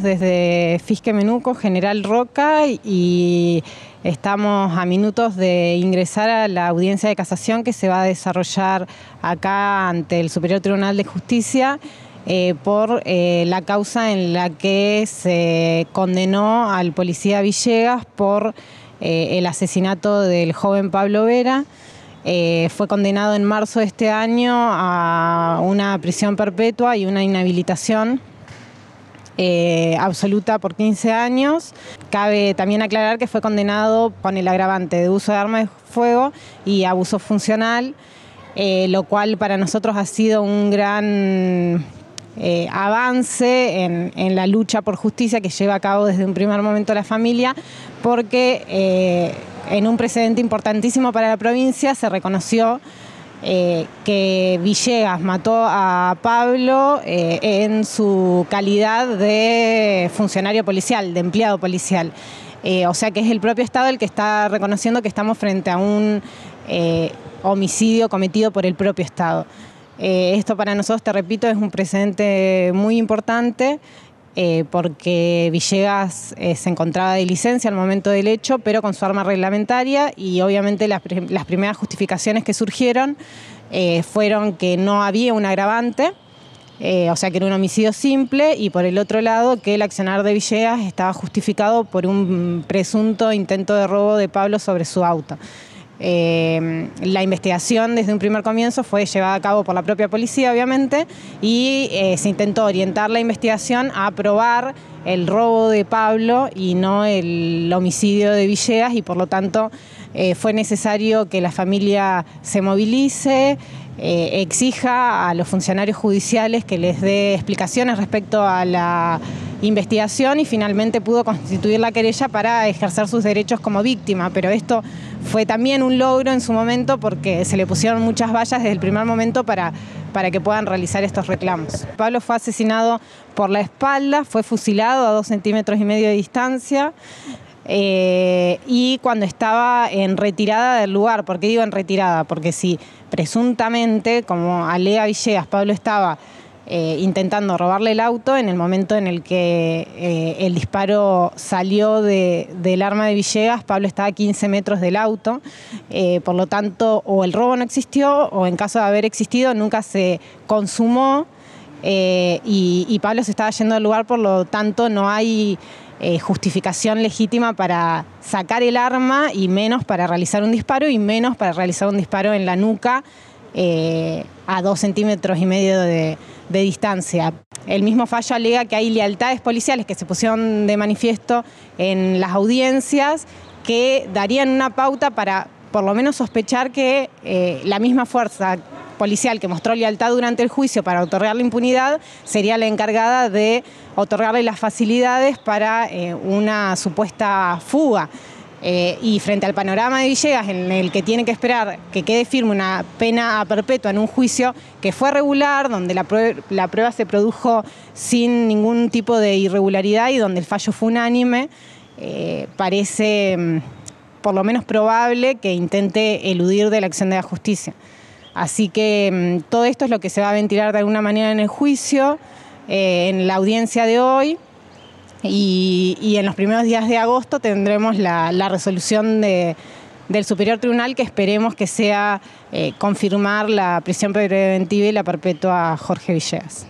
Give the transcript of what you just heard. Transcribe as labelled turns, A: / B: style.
A: desde Fisque Menuco, General Roca y estamos a minutos de ingresar a la audiencia de casación que se va a desarrollar acá ante el Superior Tribunal de Justicia. Eh, por eh, la causa en la que se condenó al policía Villegas por eh, el asesinato del joven Pablo Vera. fue condenado en marzo de este año a una prisión perpetua y una inhabilitación eh, absoluta por 15 años. Cabe también aclarar que fue condenado con el agravante de uso de arma de fuego y abuso funcional, eh, lo cual para nosotros ha sido un gran eh, avance en, en, la lucha por justicia que lleva a cabo desde un primer momento la familia, porque en un precedente importantísimo para la provincia se reconoció eh, que Villegas mató a Pablo eh, en su calidad de funcionario policial, de empleado policial. Eh, o sea que es el propio Estado el que está reconociendo que estamos frente a un homicidio cometido por el propio Estado. esto para nosotros, te repito, es un precedente muy importante. Eh, porque Villegas eh, se encontraba de licencia al momento del hecho, pero con su arma reglamentaria y obviamente las, primeras justificaciones que surgieron eh, fueron que no había un agravante. o sea que era un homicidio simple y por el otro lado que el accionar de Villegas estaba justificado por un presunto intento de robo de Pablo sobre su auto. Eh, la investigación desde un primer comienzo fue llevada a cabo por la propia policía, obviamente, y eh, se intentó orientar la investigación a probar el robo de Pablo y no el homicidio de Villegas y por lo tanto eh, fue necesario que la familia se movilice, exija a los funcionarios judiciales que les dé explicaciones respecto a la investigación y finalmente pudo constituir la querella para ejercer sus derechos como víctima. Pero esto fue también un logro en su momento porque se le pusieron muchas vallas desde el primer momento para, para que puedan realizar estos reclamos. Pablo fue asesinado por la espalda, fue fusilado a dos centímetros y medio de distancia. Eh, y cuando estaba en retirada del lugar, ¿por qué digo en retirada? Porque si presuntamente, como Alea Villegas, Pablo estaba eh, intentando robarle el auto en el momento en el que eh, el disparo salió del arma de Villegas, Pablo estaba a 15 metros del auto, eh, por lo tanto o el robo no existió o en caso de haber existido nunca se consumó y, y, Pablo se estaba yendo del lugar, por lo tanto no hay justificación legítima para sacar el arma y menos para realizar un disparo y menos para realizar un disparo en la nuca. a dos centímetros y medio de, de distancia. El mismo fallo alega que hay lealtades policiales que se pusieron de manifiesto en las audiencias que darían una pauta para por lo menos sospechar que eh, la misma fuerza policial que mostró lealtad durante el juicio para otorgar la impunidad sería la encargada de otorgarle las facilidades para eh, una supuesta fuga. Eh, y frente al panorama de Villegas, en el que tiene que esperar que quede firme una pena a perpetua en un juicio que fue regular, donde la, prueba se produjo sin ningún tipo de irregularidad y donde el fallo fue unánime, eh, parece mm, por lo menos probable que intente eludir de la acción de la justicia. Así que mm, todo esto es lo que se va a ventilar de alguna manera en el juicio, eh, en la audiencia de hoy y, en los primeros días de agosto tendremos la, resolución del Superior Tribunal que esperemos que sea eh, confirmar la prisión preventiva y la perpetua Jorge Villegas.